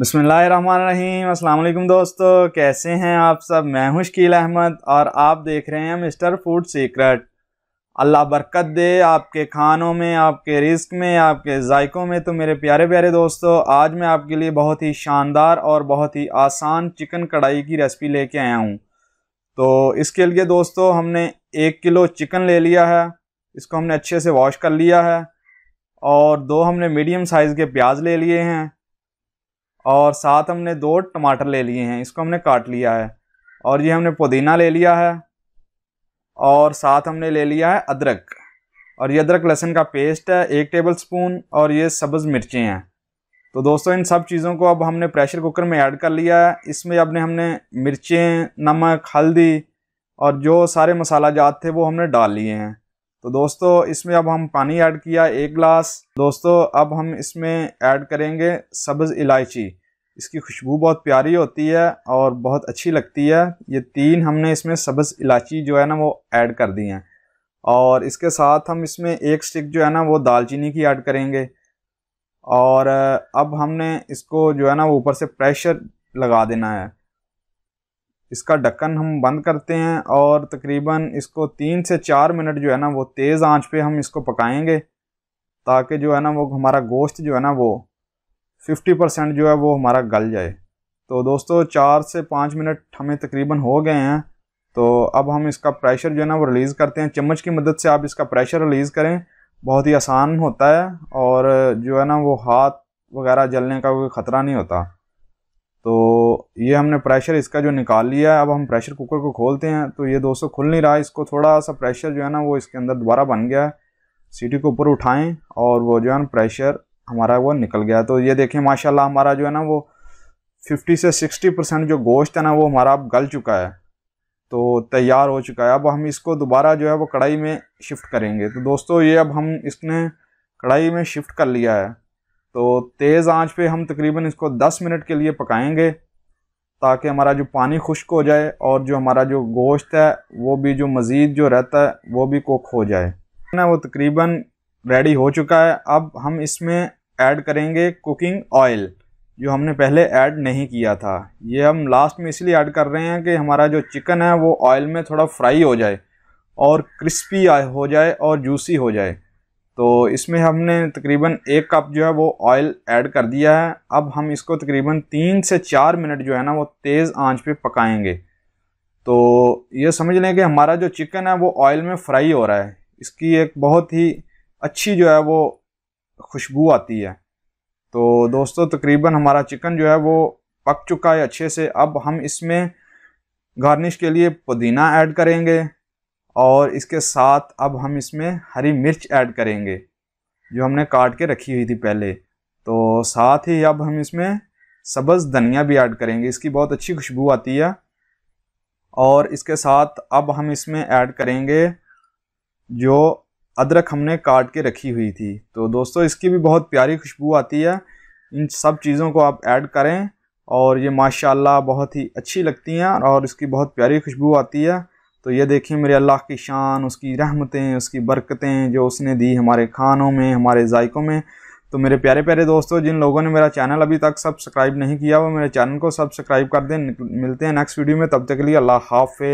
बसमीम अल्लाम दोस्तों कैसे हैं आप सब मैं हूं शकील अहमद और आप देख रहे हैं मिस्टर फूड सीक्रेट अल्लाह बरकत दे आपके खानों में आपके रिस्क में आपके जायकों में तो मेरे प्यारे प्यारे दोस्तों आज मैं आपके लिए बहुत ही शानदार और बहुत ही आसान चिकन कढ़ाई की रेसिपी लेके आया हूँ तो इसके लिए दोस्तों हमने एक किलो चिकन ले लिया है इसको हमने अच्छे से वॉश कर लिया है और दो हमने मीडियम साइज़ के प्याज ले लिए हैं और साथ हमने दो टमाटर ले लिए हैं इसको हमने काट लिया है और ये हमने पुदीना ले लिया है और साथ हमने ले लिया है अदरक और ये अदरक लहसुन का पेस्ट है एक टेबल स्पून और ये सब्ज़ मिर्चें हैं तो दोस्तों इन सब चीज़ों को अब हमने प्रेशर कुकर में ऐड कर लिया है इसमें अपने हमने मिर्चें नमक हल्दी और जो सारे मसाला जात थे वो हमने डाल लिए हैं तो दोस्तों इसमें अब हम पानी ऐड किया एक गिलास दोस्तों अब हम इसमें ऐड करेंगे सब्ज़ इलायची इसकी खुशबू बहुत प्यारी होती है और बहुत अच्छी लगती है ये तीन हमने इसमें सब्ज़ इलायची जो है ना वो ऐड कर दी हैं और इसके साथ हम इसमें एक स्टिक जो है ना वो दालचीनी की ऐड करेंगे और अब हमने इसको जो है ना वो ऊपर से प्रेशर लगा देना है इसका ढक्कन हम बंद करते हैं और तकरीबन इसको तीन से चार मिनट जो है ना वो तेज़ आंच पे हम इसको पकाएंगे ताकि जो है ना वो हमारा गोश्त जो है ना वो फिफ्टी परसेंट जो है वो हमारा गल जाए तो दोस्तों चार से पाँच मिनट हमें तकरीबन हो गए हैं तो अब हम इसका प्रेशर जो है ना वो रिलीज़ करते हैं चम्मच की मदद से आप इसका प्रेशर रिलीज़ करें बहुत ही आसान होता है और जो है ना वो हाथ वगैरह जलने का कोई ख़तरा नहीं होता तो ये हमने प्रेशर इसका जो निकाल लिया है अब हम प्रेशर कुकर को खोलते हैं तो ये दोस्तों खुल नहीं रहा इसको थोड़ा सा प्रेशर जो है ना वो इसके अंदर दोबारा बन गया है सीटी को ऊपर उठाएं और वो जो है ना प्रेशर हमारा वो निकल गया तो ये देखें माशाल्लाह हमारा जो है ना वो 50 से 60 परसेंट जो गोश्त है ना वो हमारा अब गल चुका है तो तैयार हो चुका है अब हम इसको दोबारा जो है वो कढ़ाई में शिफ्ट करेंगे तो दोस्तों ये अब हम इसने कढ़ाई में शिफ्ट कर लिया है तो तेज़ आंच पे हम तकरीबन इसको 10 मिनट के लिए पकाएंगे ताकि हमारा जो पानी खुश्क हो जाए और जो हमारा जो गोश्त है वो भी जो मज़ीद जो रहता है वो भी कुक हो जाए ना वो तकरीबन रेडी हो चुका है अब हम इसमें ऐड करेंगे कुकिंग ऑयल जो हमने पहले ऐड नहीं किया था ये हम लास्ट में इसलिए ऐड कर रहे हैं कि हमारा जो चिकन है वो ऑयल में थोड़ा फ्राई हो जाए और क्रिस्पी हो जाए और जूसी हो जाए तो इसमें हमने तकरीबन एक कप जो है वो ऑयल ऐड कर दिया है अब हम इसको तकरीबन तीन से चार मिनट जो है ना वो तेज़ आंच पे पकाएंगे तो ये समझ लें कि हमारा जो चिकन है वो ऑयल में फ्राई हो रहा है इसकी एक बहुत ही अच्छी जो है वो खुशबू आती है तो दोस्तों तकरीबन हमारा चिकन जो है वो पक चुका है अच्छे से अब हम इसमें गार्निश के लिए पुदीना ऐड करेंगे और इसके साथ अब हम इसमें हरी मिर्च ऐड करेंगे जो हमने काट के रखी हुई थी पहले तो साथ ही अब हम इसमें सब्ज़ धनिया भी ऐड करेंगे इसकी बहुत अच्छी खुशबू आती है और इसके साथ अब हम इसमें ऐड करेंगे जो अदरक हमने काट के रखी हुई थी तो दोस्तों इसकी भी बहुत प्यारी खुशबू आती है इन सब चीज़ों को आप ऐड करें और ये माशाल्लाह बहुत ही अच्छी लगती हैं और इसकी बहुत प्यारी खुशबू आती है तो ये देखिए मेरे अल्लाह की शान उसकी रहमतें उसकी बरकतें जो उसने दी हमारे खानों में हमारे जायकों में तो मेरे प्यारे प्यारे दोस्तों जिन लोगों ने मेरा चैनल अभी तक सब्सक्राइब नहीं किया वो मेरे चैनल को सब्सक्राइब कर दें मिलते हैं नेक्स्ट वीडियो में तब तक के लिए अल्लाह हाफ